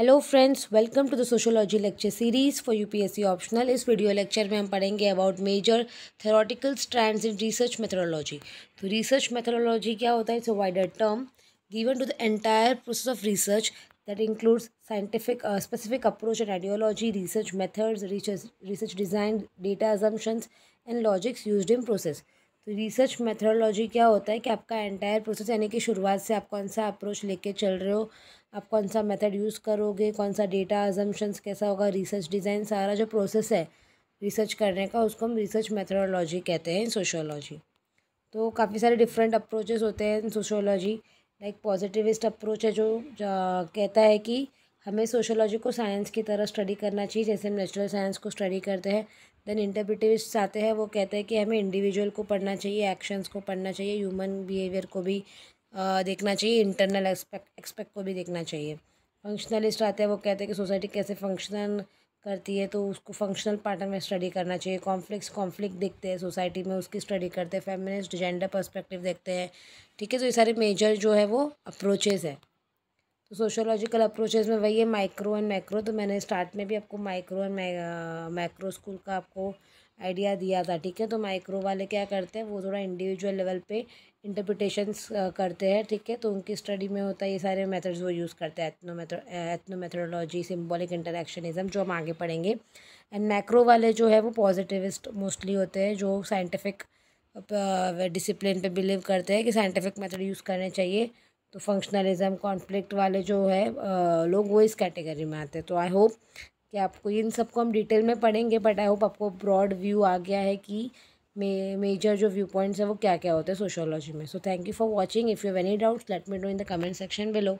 hello friends welcome to the sociology lecture series for UPSC optional इस video lecture में हम पढ़ेंगे about major theoretical strands in research methodology तो research methodology क्या होता है it's a wider term given to the entire process of research that includes scientific specific approach and ideology research methods research design data assumptions and logics use in process तो research methodology क्या होता है कि आपका entire process यानी कि शुरुआत से आप कौन सा अप्रोच लेके चल रहे हो आप कौन सा मेथड यूज़ करोगे कौन सा डेटा अजम्पन्स कैसा होगा रिसर्च डिज़ाइन सारा जो प्रोसेस है रिसर्च करने का उसको हम रिसर्च मेथडोलॉजी कहते हैं सोशोलॉजी तो काफ़ी सारे डिफरेंट अप्रोचेस होते हैं सोशोलॉजी लाइक पॉजिटिविस्ट अप्रोच है जो कहता है कि हमें सोशोलॉजी को साइंस की तरह स्टडी करना चाहिए जैसे हम नेचुरल साइंस को स्टडी करते हैं देन इंटरप्रिटिविस्ट आते हैं वो कहते हैं कि हमें इंडिविजुअल को पढ़ना चाहिए एक्शंस को पढ़ना चाहिए ह्यूमन बिहेवियर को भी देखना चाहिए इंटरनल एक्सपेक्ट एक्सपेक्ट को भी देखना चाहिए फंक्शनलिस्ट आते हैं वो कहते हैं कि सोसाइटी कैसे फंक्शन करती है तो उसको फंक्शनल पार्टन में स्टडी करना चाहिए कॉन्फ्लिक्स कॉन्फ्लिक्ट देखते हैं सोसाइटी में उसकी स्टडी करते हैं फेमिनिस्ट जेंडर पर्सपेक्टिव देखते हैं ठीक है तो ये सारे मेजर जो है वो अप्रोचेज़ है तो सोशोलॉजिकल अप्रोचेज़ में वही है माइक्रो एंड मैक्रो तो मैंने स्टार्ट में भी आपको माइक्रो एंड मैक्रो स्कूल का आपको आइडिया दिया था ठीक है तो माइक्रो वाले क्या करते हैं वो थोड़ा इंडिविजुअल लेवल पे इंटरप्रिटेशंस करते हैं ठीक है तो उनकी स्टडी में होता है ये सारे मेथड्स वो यूज़ करते हैं ethno method ethnomethodology symbolic interactionism जो हम आगे पढ़ेंगे एंड मैक्रो वाले जो है वो पॉजिटिविस्ट मोस्टली होते हैं जो साइंटिफिक डिसिप्लिन पर बिलीव करते हैं कि साइंटिफिक मेथड यूज़ करने चाहिए तो फंक्शनलिज्म कॉन्फ्लिक्ट वाले जो है आ, लोग वो इस कैटेगरी में आते हैं तो आई होप कि आपको इन सबको हम डिटेल में पढ़ेंगे बट आई होप आपको ब्रॉड व्यू आ गया है कि मे मेजर जो व्यू पॉइंट्स है वो क्या क्या होते हैं सोशोलॉजी में so thank you for watching if you any doubts let me know in the comment section below